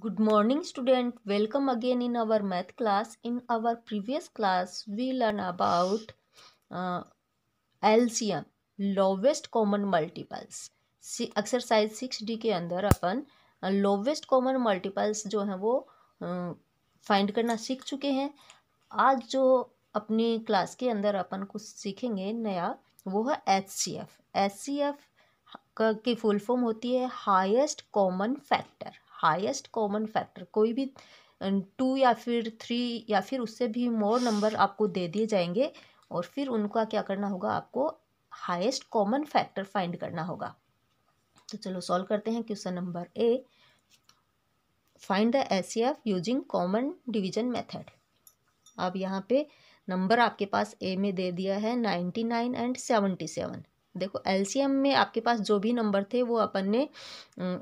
Good morning student. Welcome again in our math class. In our previous class, we learn about uh, LCM, lowest common multiples. Exercise six D के अंदर अपन lowest common multiples जो हैं वो find uh, करना सीख चुके हैं आज जो अपनी क्लास के अंदर अपन कुछ सीखेंगे नया वो है H C F H C F की फुल फॉर्म होती है highest common factor highest common factor कोई भी टू अं, या फिर थ्री या फिर उससे भी मोर नंबर आपको दे दिए जाएंगे और फिर उनका क्या करना होगा आपको हाईएस्ट कॉमन फैक्टर फाइंड करना होगा तो चलो सॉल्व करते हैं question number A find the S using common division method अब यहाँ पे नंबर आपके पास ए में दे दिया है ninety nine and seventy seven देखो एलसीएम में आपके पास जो भी नंबर थे वो अपन ने अं,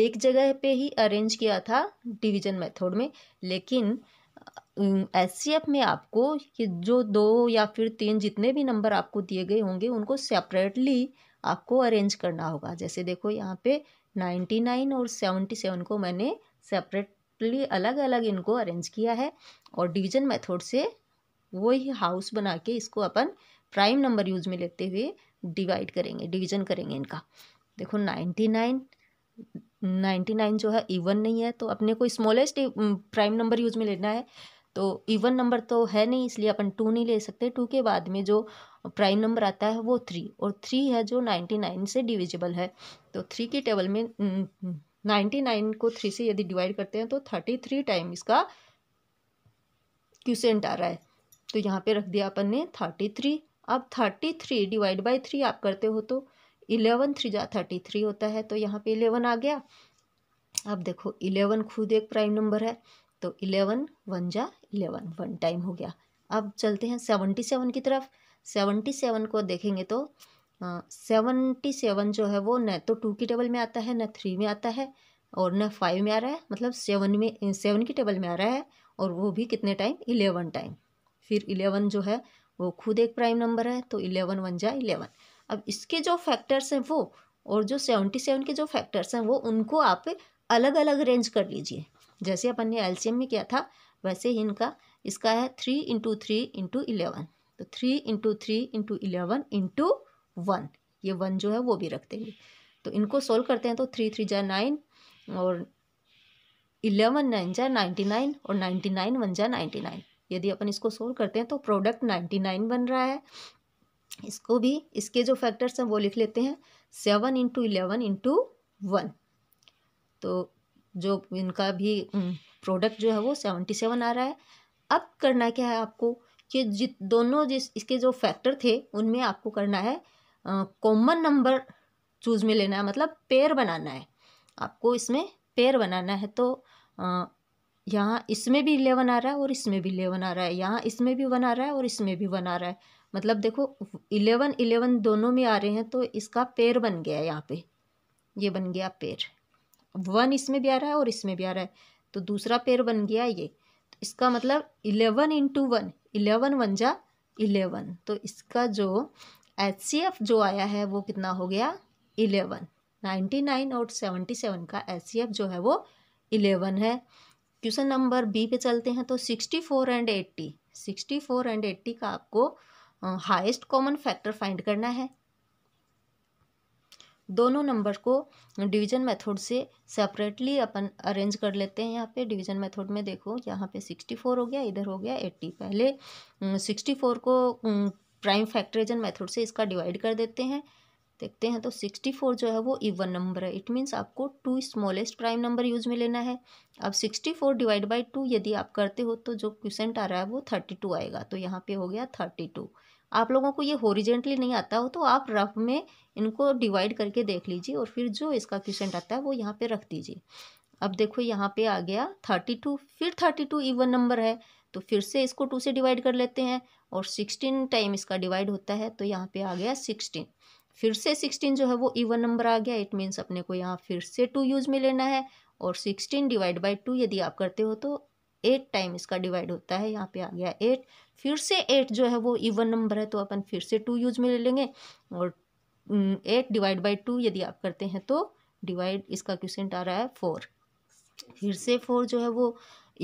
एक जगह पे ही अरेंज किया था डिवीजन मेथड में लेकिन एस में आपको ये जो दो या फिर तीन जितने भी नंबर आपको दिए गए होंगे उनको सेपरेटली आपको अरेंज करना होगा जैसे देखो यहाँ पे नाइन्टी नाइन और सेवेंटी सेवन को मैंने सेपरेटली अलग अलग इनको अरेंज किया है और डिवीजन मेथड से वही हाउस बना के इसको अपन प्राइम नंबर यूज में लेते हुए डिवाइड करेंगे डिवीजन करेंगे इनका देखो नाइन्टी नाइन नाइन्टी नाइन जो है इवन नहीं है तो अपने को स्मॉलेस्ट प्राइम नंबर यूज में लेना है तो इवन नंबर तो है नहीं इसलिए अपन टू नहीं ले सकते टू के बाद में जो प्राइम नंबर आता है वो थ्री और थ्री है जो नाइन्टी नाइन से डिविजिबल है तो थ्री के टेबल में नाइन्टी नाइन को थ्री से यदि डिवाइड करते हैं तो थर्टी थ्री टाइम इसका क्यूसेंट आ रहा है तो यहाँ पे रख दिया अपन ने थर्टी थ्री अब thirty three divide by three आप करते हो तो इलेवन थ्री जा थर्टी थ्री होता है तो यहाँ पे इलेवन आ गया अब देखो इलेवन खुद एक प्राइम नंबर है तो इलेवन वन जा इलेवन वन टाइम हो गया अब चलते हैं सेवनटी सेवन की तरफ सेवनटी सेवन को देखेंगे तो सेवनटी सेवन जो है वो न तो टू की टेबल में आता है न थ्री में आता है और न फाइव में आ रहा है मतलब सेवन में सेवन की टेबल में आ रहा है और वो भी कितने टाइम इलेवन टाइम फिर इलेवन जो है वो खुद एक प्राइम नंबर है तो इलेवन वन जा इलेवन अब इसके जो फैक्टर्स हैं वो और जो सेवेंटी सेवन के जो फैक्टर्स हैं वो उनको आप अलग अलग रेंज कर लीजिए जैसे अपन ने एलसीएम में किया था वैसे ही इनका इसका है three into three into eleven तो three into three into eleven into one ये वन जो है वो भी रख देंगे तो इनको सोल्व करते हैं तो थ्री थ्री जा नाइन और इलेवन नाइन जा नाइन्टी नाइन और नाइन्टी नाइन वन जा नाइन्टी नाइन यदि अपन इसको सोल्व करते हैं तो प्रोडक्ट नाइन्टी नाइन बन रहा है इसको भी इसके जो फैक्टर्स हैं वो लिख लेते हैं seven into eleven into one तो जो इनका भी प्रोडक्ट हम्म। जो है वो सेवेंटी सेवन आ रहा है अब करना क्या है आपको कि जित दोनों जिस इसके जो फैक्टर थे उनमें आपको करना है कॉमन नंबर चूज़ में लेना है मतलब पेयर बनाना है आपको इसमें पेयर बनाना है तो यहाँ इसमें भी इलेवन आ रहा है और इसमें भी इलेवन आ रहा है यहाँ इसमें भी वन आ रहा है और इसमें भी वन आ रहा है मतलब देखो इलेवन इलेवन दोनों में आ रहे हैं तो इसका पेड़ बन गया है यहाँ पे ये बन गया पेड़ वन इसमें भी आ रहा है और इसमें भी आ रहा है तो दूसरा पेड़ बन गया ये तो इसका मतलब eleven into one eleven one जा इलेवन तो इसका जो एच सी एफ जो आया है वो कितना हो गया इलेवन नाइन्टी नाइन और सेवेंटी सेवन का एच सी एफ जो है वो इलेवन है क्वेश्चन नंबर बी पे चलते हैं तो sixty four and eighty sixty four and eighty का आपको हाईएस्ट कॉमन फैक्टर फाइंड करना है दोनों नंबर को डिवीजन मेथड से सेपरेटली अपन अरेंज कर लेते हैं यहाँ पे डिवीजन मेथड में देखो यहाँ पे सिक्सटी फोर हो गया इधर हो गया एट्टी पहले सिक्सटी फोर को प्राइम फैक्टराइजन मेथड से इसका डिवाइड कर देते हैं देखते हैं तो सिक्सटी फोर जो है वो इवन नंबर है इट मीन्स आपको two smallest prime number use में लेना है अब sixty four divide by two यदि आप करते हो तो जो क्वेश्चन आ रहा है वो थर्टी टू आएगा तो यहाँ पे हो गया थर्टी टू आप लोगों को ये होरिजेंटली नहीं आता हो तो आप रफ में इनको डिवाइड करके देख लीजिए और फिर जो इसका क्वेश्चन आता है वो यहाँ पे रख दीजिए अब देखो यहाँ पे आ गया थर्टी टू फिर थर्टी टू इवन नंबर है तो फिर से इसको टू से डिवाइड कर लेते हैं और सिक्सटीन टाइम इसका डिवाइड होता है तो यहाँ पे आ गया सिक्सटीन फिर से सिक्सटीन जो है वो इवन नंबर आ गया इट मीन्स अपने को यहाँ फिर से टू यूज़ में लेना है और सिक्सटीन डिवाइड बाई टू यदि आप करते हो तो एट टाइम इसका डिवाइड होता है यहाँ पे आ गया एट फिर से एट जो है वो इवन नंबर है तो अपन फिर से टू यूज में ले लेंगे और एट डिवाइड बाई टू यदि आप करते हैं तो डिवाइड इसका क्वेश्चन आ रहा है फोर फिर से फोर जो है वो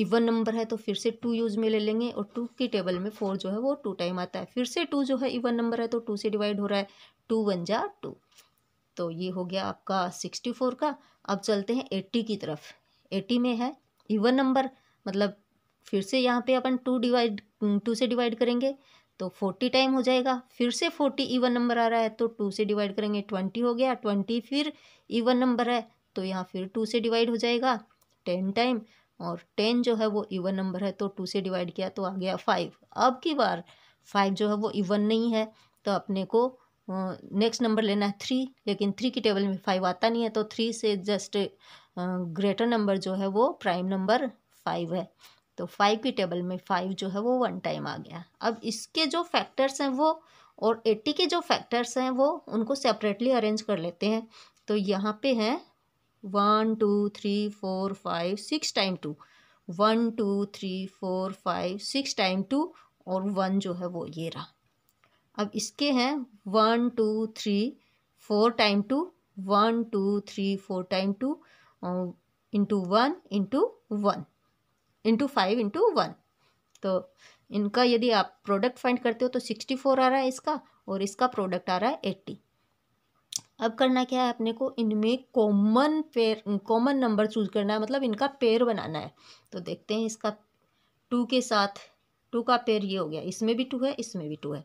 इवन नंबर है तो फिर से टू यूज में ले लेंगे और टू की टेबल में फोर जो है वो टू टाइम आता है फिर से टू जो है इवन नंबर है तो टू से डिवाइड हो रहा है टू वन जा टू तो ये हो गया आपका सिक्सटी फोर का अब चलते हैं एट्टी की तरफ एट्टी में है इवन नंबर मतलब फिर से यहाँ पे अपन टू डिवाइड टू से डिवाइड करेंगे तो फोर्टी टाइम हो जाएगा फिर से फोर्टी इवन नंबर आ रहा है तो टू से डिवाइड करेंगे ट्वेंटी हो गया ट्वेंटी फिर इवन नंबर है तो यहाँ फिर टू से डिवाइड हो जाएगा टेन टाइम और टेन जो है वो इवन नंबर है तो टू से डिवाइड किया तो आ गया फाइव अब की बार फाइव जो है वो इवन नहीं है तो अपने को नेक्स्ट नंबर लेना है थ्री लेकिन थ्री की टेबल में फाइव आता नहीं है तो थ्री से जस्ट ग्रेटर नंबर जो है वो प्राइम नंबर फाइव है तो फाइव की टेबल में फाइव जो है वो वन टाइम आ गया अब इसके जो फैक्टर्स हैं वो और एट्टी के जो फैक्टर्स हैं वो उनको सेपरेटली अरेंज कर लेते हैं तो यहाँ पे हैं one two three four five six time two one two three four five six time two और वन जो है वो ये रहा अब इसके हैं one two three four time two one two three four time two into one into one into five into one तो इनका यदि आप प्रोडक्ट फाइंड करते हो तो सिक्सटी फोर आ रहा है इसका और इसका प्रोडक्ट आ रहा है एट्टी अब करना क्या है अपने को इनमें common pair common number choose करना है मतलब इनका पेयर बनाना है तो देखते हैं इसका टू के साथ टू का पेयर ये हो गया इसमें भी टू है इसमें भी टू है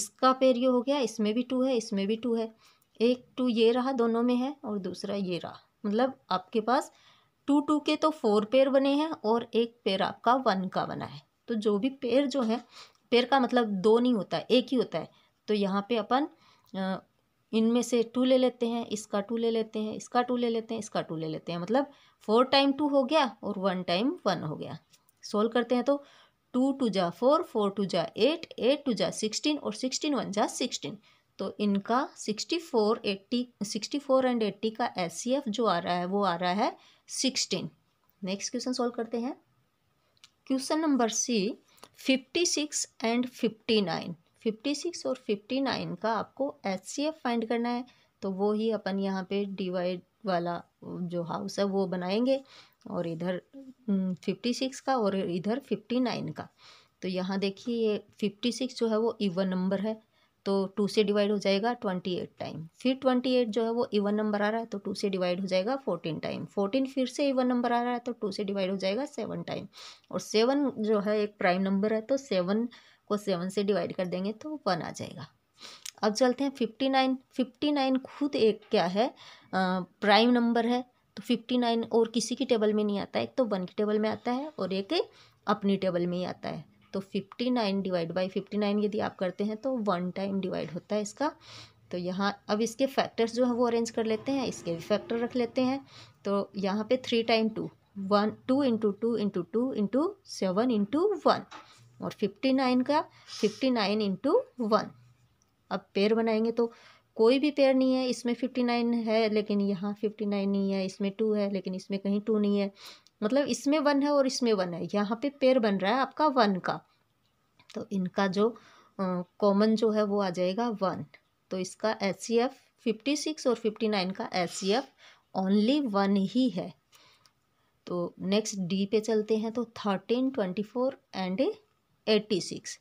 इसका पेयर ये हो गया इसमें भी टू है इसमें भी टू है एक टू ये रहा दोनों में है और दूसरा ये रहा मतलब आपके पास टू टू के तो फोर पेयर बने हैं और एक पेयर आपका वन का बना है तो जो भी पेयर जो है पेयर का मतलब दो नहीं होता है एक ही होता है तो यहाँ पे अपन इनमें से टू ले लेते हैं इसका टू ले लेते हैं इसका टू ले लेते हैं इसका टू ले लेते हैं मतलब फोर टाइम टू हो गया और वन टाइम वन हो गया सोल्व करते हैं तो टू टू जा फोर फोर टू जा एट एट टू जा सिक्सटीन और सिक्सटीन वन जा सिक्सटीन तो इनका sixty four eighty sixty four and eighty का एस जो आ रहा है वो आ रहा है सिक्सटीन नेक्स्ट क्वेश्चन सॉल्व करते हैं question number C fifty six and fifty nine fifty six और फिफ्टी नाइन का आपको एच सी एफ फाइंड करना है तो वो ही अपन यहाँ पे डिवाइड वाला जो हाउस है वो बनाएंगे और इधर फिफ्टी हम्म, सिक्स का और इधर फिफ्टी नाइन का तो यहाँ देखिए ये फिफ्टी सिक्स जो है वो इवन नंबर है तो टू से डिवाइड हो जाएगा ट्वेंटी एट टाइम फिर ट्वेंटी एट जो है वो इवन नंबर आ रहा है तो टू से डिवाइड हो जाएगा फोर्टीन टाइम फोर्टीन फिर से इवन नंबर आ रहा है तो टू से डिवाइड हो जाएगा सेवन टाइम और सेवन जो है एक प्राइम नंबर है तो सेवन को सेवन से डिवाइड कर देंगे तो वन आ जाएगा अब चलते हैं फिफ्टी नाइन फिफ्टी नाइन खुद एक क्या है प्राइम नंबर है तो फिफ्टी नाइन और किसी की टेबल में नहीं आता एक तो वन की टेबल में आता है और एक अपनी टेबल में ही आता है तो fifty nine divide by fifty nine यदि आप करते हैं तो वन टाइम डिवाइड होता है इसका तो यहाँ अब इसके फैक्टर्स जो है वो अरेंज कर लेते हैं इसके भी फैक्टर रख लेते हैं तो यहाँ पे three time two one two into two into two into seven into one और फिफ्टी नाइन का फिफ्टी नाइन इंटू वन अब पेड़ बनाएंगे तो कोई भी पेड़ नहीं है इसमें फिफ्टी नाइन है लेकिन यहाँ फिफ्टी नाइन नहीं है इसमें टू है लेकिन इसमें कहीं टू नहीं है मतलब इसमें वन है और इसमें वन है यहाँ पे पेड़ बन रहा है आपका वन का तो इनका जो कॉमन जो है वो आ जाएगा वन तो इसका H C F fifty six और फिफ्टी नाइन का H C F only one ही है तो नेक्स्ट डी पे चलते हैं तो thirteen twenty four and eighty six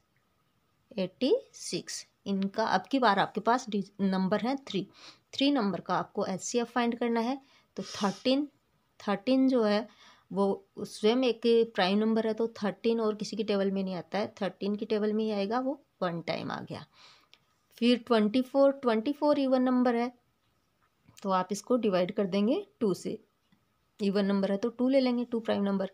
eighty six इनका अब की बार आपके पास नंबर है थ्री थ्री नंबर का आपको एच सी एफ फाइंड करना है तो थर्टीन थर्टीन जो है वो स्वयं एक प्राइम नंबर है तो थर्टीन और किसी की टेबल में नहीं आता है थर्टीन की टेबल में ही आएगा वो वन टाइम आ गया फिर twenty four twenty four even number है तो आप इसको डिवाइड कर देंगे टू से इवन नंबर है तो टू ले लेंगे टू प्राइम नंबर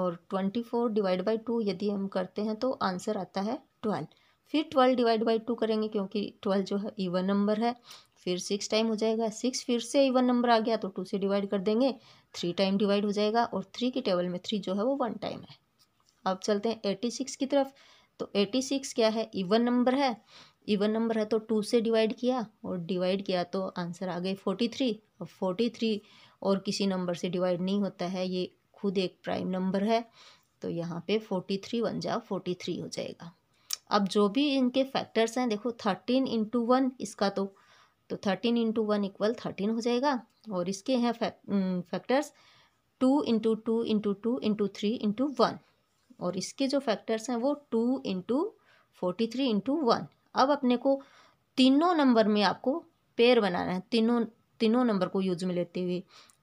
और twenty four divide by two यदि हम करते हैं तो आंसर आता है ट्वेल्व फिर ट्वेल्व डिवाइड बाई टू करेंगे क्योंकि ट्वेल्व जो है इवन नंबर है फिर सिक्स टाइम हो जाएगा सिक्स फिर से इवन नंबर आ गया तो टू से डिवाइड कर देंगे थ्री टाइम डिवाइड हो जाएगा और थ्री के टेबल में थ्री जो है वो वन टाइम है अब चलते हैं एटी सिक्स की तरफ तो एटी सिक्स क्या है इवन नंबर है इवन नंबर है तो टू से डिवाइड किया और डिवाइड किया तो आंसर आ गए फोर्टी थ्री अब फोर्टी थ्री और किसी नंबर से डिवाइड नहीं होता है ये खुद एक प्राइम नंबर है तो यहाँ पे फोर्टी थ्री बन जा फोर्टी थ्री हो जाएगा अब जो भी इनके फैक्टर्स हैं देखो थर्टीन इंटू वन इसका तो तो thirteen into one equal thirteen हो जाएगा और इसके हैं factors two into two into two into three into one और इसके जो फैक्टर्स हैं वो two into forty three into one अब अपने को तीनों नंबर में आपको पेयर बनाना है तीनों तीनों नंबर को यूज में लेते हुए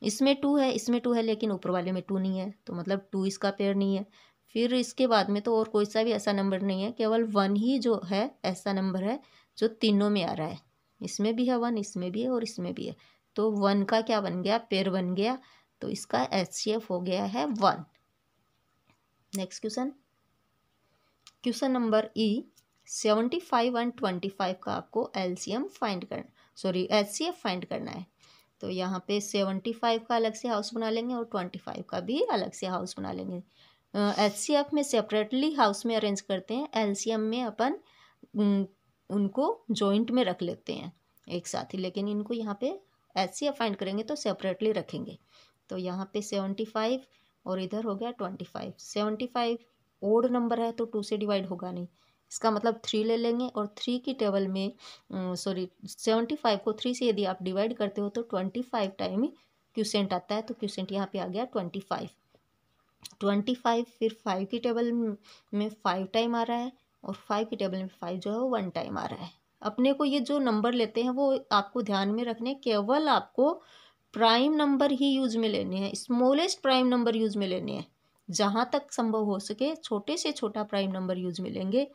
इसमें टू है इसमें टू है लेकिन ऊपर वाले में टू नहीं है तो मतलब टू इसका पेयर नहीं है फिर इसके बाद में तो और कोई सा भी ऐसा नंबर नहीं है केवल वन ही जो है ऐसा नंबर है जो तीनों में आ रहा है इसमें भी है वन इसमें भी है और इसमें भी है तो वन का क्या बन गया पेयर बन गया तो इसका एच हो गया है one next question question number E seventy five and twenty five का आपको एलसीएम फाइंड करना सॉरी एच फाइंड करना है तो यहाँ पे सेवेंटी फाइव का अलग से हाउस बना लेंगे और ट्वेंटी फाइव का भी अलग से हाउस बना लेंगे एच uh, में सेपरेटली हाउस में अरेंज करते हैं एल में अपन उनको जॉइंट में रख लेते हैं एक साथ ही लेकिन इनको यहाँ पे ऐसे अफाइंड फाइंड करेंगे तो सेपरेटली रखेंगे तो यहाँ पे सेवेंटी फाइव और इधर हो गया twenty five seventy five odd number है तो टू से डिवाइड होगा नहीं इसका मतलब थ्री ले लेंगे और थ्री की टेबल में सॉरी सेवेंटी फाइव को थ्री से यदि आप डिवाइड करते हो तो ट्वेंटी फाइव टाइम क्यूसेंट आता है तो क्यूसेंट यहाँ पे आ गया ट्वेंटी फाइव ट्वेंटी फाइव फिर फाइव की टेबल में फाइव टाइम आ रहा है और फाइव की टेबल में फाइव जो है वो वन टाइम आ रहा है अपने को ये जो नंबर लेते हैं वो आपको ध्यान में रखने केवल आपको प्राइम नंबर ही यूज़ में लेने हैं स्मॉलेस्ट प्राइम नंबर यूज़ में लेने हैं जहाँ तक संभव हो सके छोटे से छोटा प्राइम नंबर यूज़ में लेंगे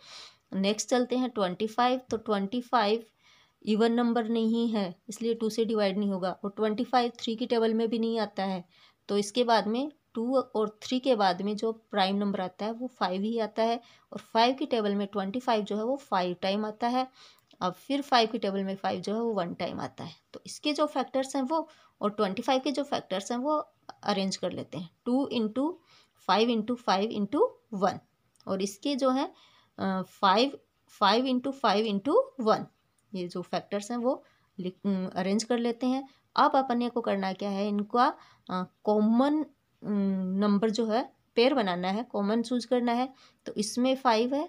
नेक्स्ट चलते हैं ट्वेंटी फाइव तो ट्वेंटी फाइव इवन नंबर नहीं है इसलिए टू से डिवाइड नहीं होगा और ट्वेंटी फाइव थ्री की टेबल में भी नहीं आता है तो इसके बाद में टू और थ्री के बाद में जो प्राइम नंबर आता है वो फाइव ही आता है और फाइव की टेबल में ट्वेंटी फाइव जो है वो फाइव टाइम आता है अब फिर फाइव की टेबल में फाइव जो है वो वन टाइम आता है तो इसके जो फैक्टर्स हैं वो और ट्वेंटी फाइव के जो फैक्टर्स हैं वो अरेंज कर लेते हैं two into five into five into one और इसके जो हैं five five into five into one ये जो फैक्टर्स हैं वो अरेंज कर लेते हैं अब अपने को करना क्या है इनका कॉमन नंबर जो है पेयर बनाना है कॉमन चूज करना है तो इसमें फाइव है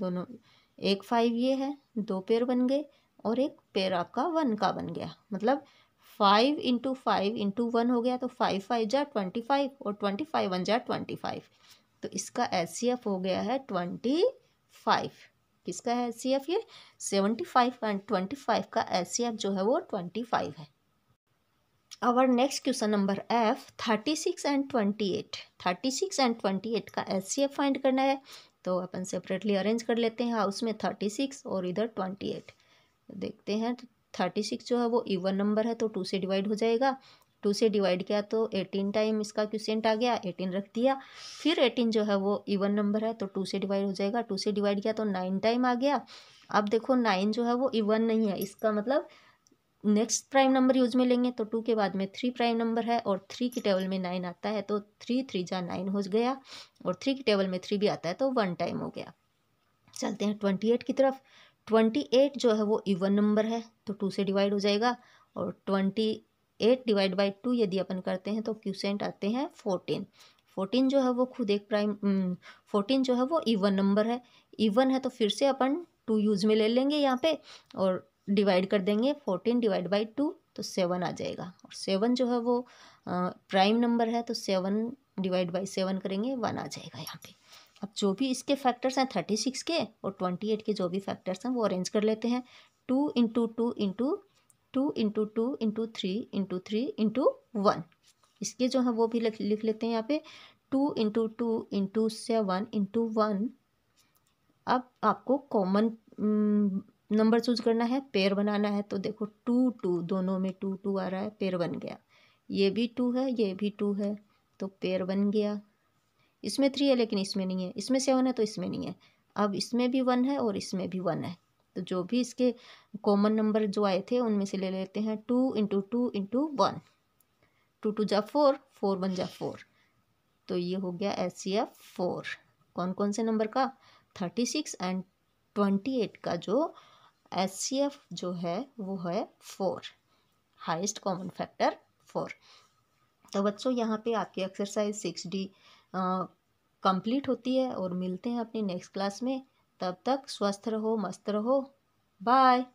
दोनों एक फाइव ये है दो पेयर बन गए और एक पेयर आपका वन का बन गया मतलब five into five into one हो गया तो फाइव फाइव जा ट्वेंटी फाइव और ट्वेंटी फाइव वन जा ट्वेंटी फाइव तो इसका एफ हो गया है ट्वेंटी फाइव किसका है एफ ये seventy five and twenty five का एफ जो है वो ट्वेंटी फाइव है our next question number F thirty six and twenty eight thirty six and twenty eight का एस सी एफ फाइंड करना है तो अपन सेपरेटली अरेंज कर लेते हैं हाउस में थर्टी सिक्स और इधर ट्वेंटी एट देखते हैं तो थर्टी सिक्स जो है वो इवन नंबर है तो टू से डिवाइड हो जाएगा टू से डिवाइड किया तो एटीन टाइम इसका क्वेश्चन आ गया एटीन रख दिया फिर एटीन जो है वो इवन नंबर है तो टू से डिवाइड हो जाएगा टू से डिवाइड किया तो नाइन टाइम आ गया अब देखो नाइन जो है वो इवन नहीं है इसका मतलब नेक्स्ट प्राइम नंबर यूज में लेंगे तो टू के बाद में थ्री प्राइम नंबर है और थ्री की टेबल में नाइन आता है तो थ्री थ्री जा नाइन हो गया और थ्री की टेबल में थ्री भी आता है तो वन टाइम हो गया चलते हैं ट्वेंटी एट की तरफ ट्वेंटी एट जो है वो इवन नंबर है तो टू से डिवाइड हो जाएगा और twenty eight divide by two यदि अपन करते हैं तो क्यूसेंट आते हैं फोर्टीन फोर्टीन जो है वो खुद एक प्राइम फोर्टीन जो है वो इवन नंबर है इवन है तो फिर से अपन टू यूज में ले लेंगे यहाँ पे और डिवाइड कर देंगे फोर्टीन डिवाइड बाई टू तो सेवन आ जाएगा और सेवन जो है वो प्राइम नंबर है तो सेवन डिवाइड बाई सेवन करेंगे वन आ जाएगा यहाँ पे अब जो भी इसके फैक्टर्स हैं थर्टी सिक्स के और ट्वेंटी एट के जो भी फैक्टर्स हैं वो अरेंज कर लेते हैं two into two into two into two into three into three into one इसके जो है वो भी लिख लिख लेते हैं यहाँ पे two into two into seven into one अब आपको कॉमन नंबर चूज करना है पेयर बनाना है तो देखो टू टू दोनों में टू टू आ रहा है पेयर बन गया ये भी टू है ये भी टू है तो पेयर बन गया इसमें थ्री है लेकिन इसमें नहीं है इसमें सेवन है तो इसमें नहीं है अब इसमें भी वन है और इसमें भी वन है तो जो भी इसके कॉमन नंबर जो आए थे उनमें से ले लेते हैं two into two into one two two जा फोर फोर वन जा फोर तो ये हो गया S C e F four कौन कौन से नंबर का thirty six and twenty eight का जो एस सी एफ जो है वो है four highest common factor four तो बच्चों यहाँ पे आपकी एक्सरसाइज सिक्स डी कंप्लीट होती है और मिलते हैं अपनी नेक्स्ट क्लास में तब तक स्वस्थ रहो मस्त रहो बाय